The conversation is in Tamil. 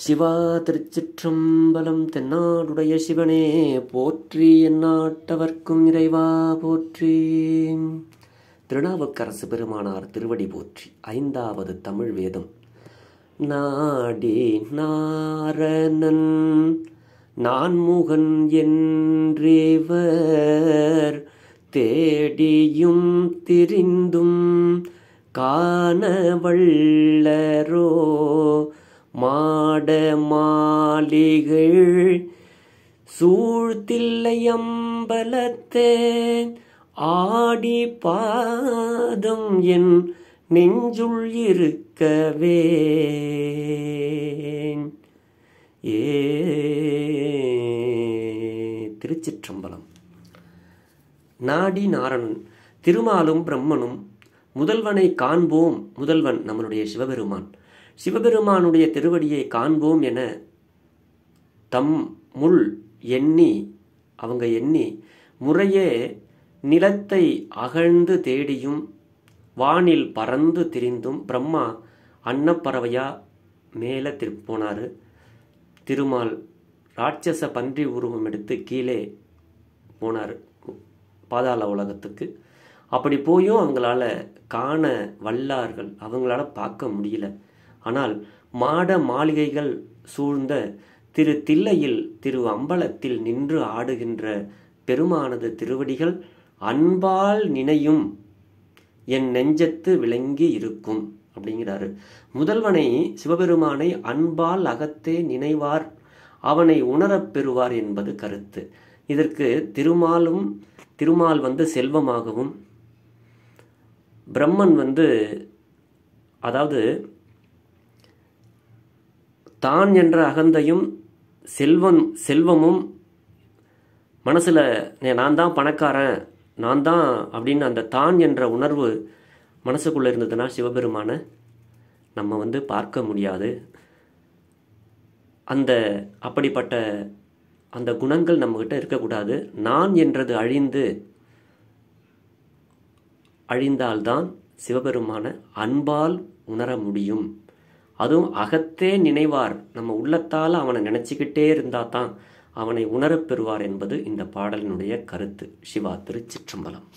சிவா திருச்சிற்றம்பலம் தென்னாடுடைய சிவனே போற்றி எந்நாட்டவர்க்கும் இறைவா போற்றி திருநாவுக்கரசு பெருமானார் திருவடி போற்றி ஐந்தாவது தமிழ் வேதம் நாடி நாரணன் நான்முகன் என்றேவர் தேடியும் திரிந்தும் காணவள்ளரோ மாட மாளிகள் சூழ்த்தில்லையம்பலத்தேன் ஆடி பாதம் என் நெஞ்சுள் இருக்கவே ஏ திருச்சிற்றம்பலம் நாடி நாரணன் திருமாலும் பிரம்மனும் முதல்வனை காண்போம் முதல்வன் நம்மளுடைய சிவபெருமான் சிவபெருமானுடைய திருவடியை காண்போம் என தம் முள் எண்ணி அவங்க எண்ணி முறையே நிலத்தை அகழ்ந்து தேடியும் வானில் பறந்து திரிந்தும் பிரம்மா அன்னப்பறவையா மேலே திரு போனார் திருமால் ராட்சச பன்றி உருவம் எடுத்து கீழே போனார் பாதாள உலகத்துக்கு அப்படி போயும் அவங்களால காண வல்லார்கள் அவங்களால பார்க்க முடியல ஆனால் மாட மாளிகைகள் சூழ்ந்த திரு தில்லையில் திரு அம்பலத்தில் நின்று ஆடுகின்ற பெருமானது திருவடிகள் அன்பால் நினையும் என் நெஞ்சத்து விளங்கி இருக்கும் அப்படிங்கிறாரு முதல்வனை சிவபெருமானை அன்பால் அகத்தே நினைவார் அவனை உணரப் பெறுவார் என்பது கருத்து இதற்கு திருமாலும் திருமால் வந்து செல்வமாகவும் பிரம்மன் வந்து அதாவது தான் என்ற அகந்தையும் செல்வம் செல்வமும் மனசில் நான் தான் பணக்காரன் நான் தான் அப்படின்னு அந்த தான் என்ற உணர்வு மனசுக்குள்ளே இருந்ததுன்னா சிவபெருமானை நம்ம வந்து பார்க்க முடியாது அந்த அப்படிப்பட்ட அந்த குணங்கள் நம்மக்கிட்ட இருக்கக்கூடாது நான் என்றது அழிந்து அழிந்தால்தான் சிவபெருமான அன்பால் உணர முடியும் அதுவும் அகத்தே நினைவார் நம்ம உள்ளத்தால் அவனை நினச்சிக்கிட்டே இருந்தால் தான் அவனை உணரப்பெறுவார் என்பது இந்த பாடலினுடைய கருத்து சிவா திருச்சிற்றம்பலம்